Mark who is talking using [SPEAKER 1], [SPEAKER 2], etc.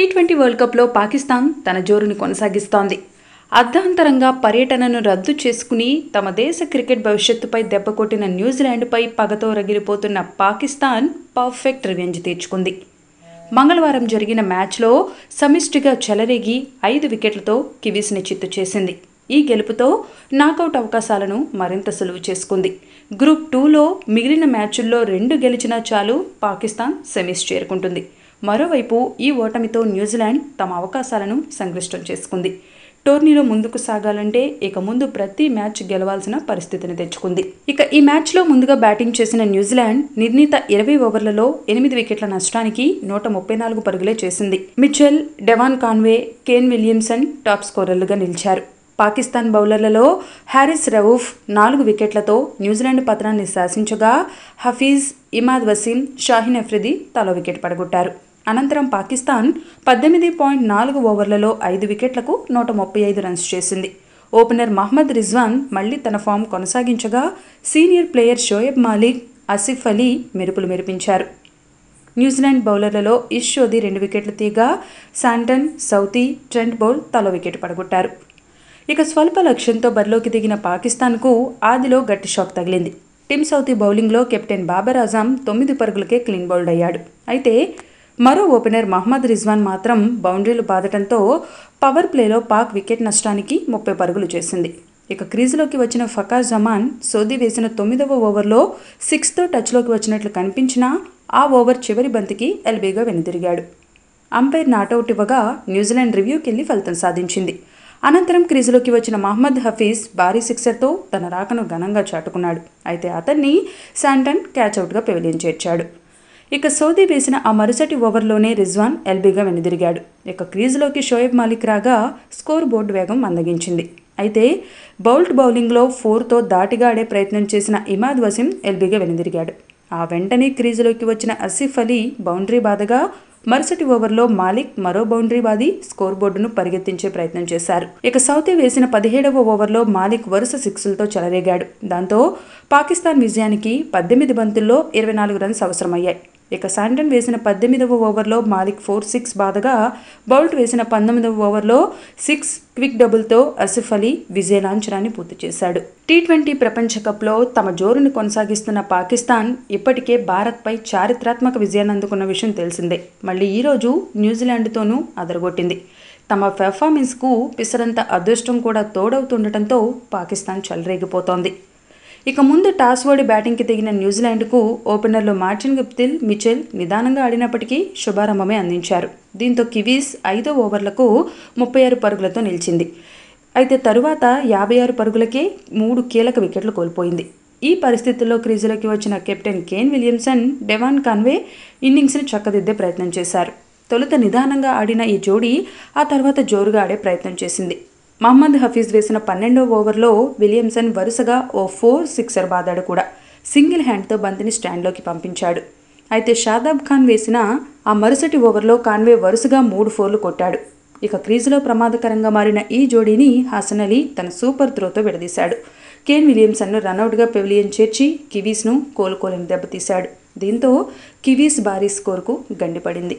[SPEAKER 1] T twenty world కప్లో పాకిస్తాన్ తన జోరును కొనసాగిస్తోంది అర్ధాంతరంగా పర్యటనను రద్దు చేసుకుని తమ దేశ క్రికెట్ భవిష్యత్తుపై దెబ్బకొట్టిన న్యూజిలాండ్పై పగతో రగిలిపోతున్న పాకిస్తాన్ పర్ఫెక్ట్ రివెంజ్ తీర్చుకుంది మంగళవారం జరిగిన మ్యాచ్లో సమిష్టిగా చెలరేగి ఐదు వికెట్లతో కివీస్ని చిత్తు చేసింది ఈ గెలుపుతో నాకౌట్ అవకాశాలను మరింత సులువు చేసుకుంది గ్రూప్ టూలో మిగిలిన మ్యాచుల్లో రెండు గెలిచినా చాలు పాకిస్తాన్ సెమీస్ చేరుకుంటుంది మరోవైపు ఈ ఓటమితో న్యూజిలాండ్ తమ అవకాశాలను సంక్లిష్టం చేసుకుంది టోర్నీలో ముందుకు సాగాలంటే ఇక ముందు ప్రతి మ్యాచ్ గెలవాల్సిన పరిస్థితిని తెచ్చుకుంది ఇక ఈ మ్యాచ్లో ముందుగా బ్యాటింగ్ చేసిన న్యూజిలాండ్ నిర్ణీత ఇరవై ఓవర్లలో ఎనిమిది వికెట్ల నష్టానికి నూట ముప్పై నాలుగు పరుగులే చేసింది Mitchell Devon Conway Kane Williamson top స్కోరర్లుగా నిలిచారు పాకిస్తాన్ బౌలర్లలో హ్యారిస్ రవూఫ్ నాలుగు వికెట్లతో న్యూజిలాండ్ పతనాన్ని శాసించగా హఫీజ్ ఇమాద్ వసీం షాహిన్ అఫ్రిది తలో వికెట్ పడగొట్టారు అనంతరం పాకిస్తాన్ పద్దెనిమిది పాయింట్ నాలుగు ఓవర్లలో ఐదు వికెట్లకు నూట ముప్పై ఐదు రన్స్ చేసింది ఓపెనర్ మహ్మద్ రిజ్వాన్ మళ్లీ తన ఫామ్ కొనసాగించగా సీనియర్ ప్లేయర్ షోయబ్ మాలిక్ ఆసిఫ్ అలీ మెరుపులు మెరిపించారు న్యూజిలాండ్ బౌలర్లలో ఇష్ రెండు వికెట్లు తీగా శాంటన్ సౌతీ ట్రెంట్ బౌల్ తల వికెట్ పడగొట్టారు ఇక స్వల్ప లక్ష్యంతో బరిలోకి దిగిన పాకిస్తాన్కు ఆదిలో గట్టి షాక్ తగిలింది టిమ్ సౌతీ బౌలింగ్లో కెప్టెన్ బాబర్ ఆజాం తొమ్మిది పరుగులకే క్లీన్ బౌల్డ్ అయ్యాడు అయితే మరో ఓపెనర్ మహమ్మద్ రిజ్వాన్ మాత్రం బౌండరీలు బాదటంతో పవర్ ప్లేలో పాక్ వికెట్ నష్టానికి ముప్పై పరుగులు చేసింది ఇక క్రీజులోకి వచ్చిన ఫకాజ్ జమాన్ సోది వేసిన తొమ్మిదవ ఓవర్లో సిక్స్తో టచ్లోకి వచ్చినట్లు కనిపించినా ఆ ఓవర్ చివరి బంతికి ఎల్బీగా వెనుదిరిగాడు అంపైర్ నాటౌట్ ఇవ్వగా న్యూజిలాండ్ రివ్యూకెళ్లి ఫలితం సాధించింది అనంతరం క్రీజులోకి వచ్చిన మహమ్మద్ హఫీజ్ భారీ సిక్సర్తో తన రాకను ఘనంగా చాటుకున్నాడు అయితే అతన్ని శాంటన్ క్యాచ్అవుట్గా పెవిలియన్ చేర్చాడు ఇక సౌదీ వేసిన ఆ మరుసటి ఓవర్లోనే రిజ్వాన్ ఎల్బీగా వెనుదిరిగాడు ఇక క్రీజ్లోకి షోయబ్ మాలిక్ రాగా స్కోర్ బోర్డు వేగం మందగించింది అయితే బౌల్ట్ బౌలింగ్లో ఫోర్తో దాటిగా ఆడే ప్రయత్నం చేసిన ఇమాద్ వసీం ఎల్బీగా వెనుదిరిగాడు ఆ వెంటనే క్రీజులోకి వచ్చిన అసిఫ్ అలీ బౌండరీ బాధగా మరుసటి ఓవర్లో మాలిక్ మరో బౌండరీ బాది స్కోర్ బోర్డును పరిగెత్తించే ప్రయత్నం చేశారు ఇక సౌతీ వేసిన పదిహేడవ ఓవర్లో మాలిక్ వరుస సిక్స్లతో చెలరేగాడు దాంతో పాకిస్తాన్ విజయానికి పద్దెనిమిది బంతుల్లో ఇరవై నాలుగు రన్స్ అవసరమయ్యాయి ఇక శాంటన్ వేసిన పద్దెనిమిదవ ఓవర్లో మాలిక్ ఫోర్ సిక్స్ బాధగా బౌల్ట్ వేసిన పంతొమ్మిదవ ఓవర్లో సిక్స్ క్విక్ డబుల్తో అసిఫ్ అలీ విజయలాంఛనాన్ని పూర్తి చేశాడు టీ ట్వంటీ ప్రపంచ కప్లో తమ జోరును కొనసాగిస్తున్న పాకిస్తాన్ ఇప్పటికే భారత్పై చారిత్రాత్మక విజయాన్ని అందుకున్న విషయం తెలిసిందే మళ్ళీ ఈరోజు న్యూజిలాండ్తోనూ అదరగొట్టింది తమ పెర్ఫార్మెన్స్కు పిసరంత అదృష్టం కూడా తోడవుతుండటంతో పాకిస్తాన్ చెలరేగిపోతోంది ఇక ముందు టాస్ ఓడి బ్యాటింగ్కి దిగిన న్యూజిలాండ్కు ఓపెనర్లు మార్టిన్ గుప్తిల్ మిచెల్ నిదానంగా ఆడినప్పటికీ శుభారంభమే అందించారు దీంతో కివీస్ ఐదో ఓవర్లకు ముప్పై ఆరు పరుగులతో నిలిచింది అయితే తరువాత యాభై ఆరు పరుగులకే మూడు కీలక వికెట్లు కోల్పోయింది ఈ పరిస్థితుల్లో క్రీజులోకి వచ్చిన captain Kane Williamson Devon Conway ఇన్నింగ్స్ని చక్కదిద్దే ప్రయత్నం చేశారు తొలుత నిదానంగా ఆడిన ఈ జోడీ ఆ తర్వాత జోరుగా ఆడే ప్రయత్నం చేసింది మహమ్మద్ హఫీజ్ వేసిన పన్నెండో ఓవర్లో విలియమ్సన్ వరుసగా ఓ ఫోర్ సిక్సర్ బాదాడు కూడా సింగిల్ హ్యాండ్తో బంతిని స్టాండ్లోకి పంపించాడు అయితే షాదాబ్ ఖాన్ వేసిన ఆ మరుసటి ఓవర్లో కాన్వే వరుసగా మూడు ఫోర్లు కొట్టాడు ఇక క్రీజులో ప్రమాదకరంగా మారిన ఈ జోడీని హసన్ అలీ తన సూపర్ త్రోతో విడదీశాడు కేన్ విలియమ్సన్ను రన్అట్గా పెవిలియన్ చేర్చి కివీస్ను కోలుకోలేని దెబ్బతీశాడు దీంతో కివీస్ భారీ స్కోర్కు గండిపడింది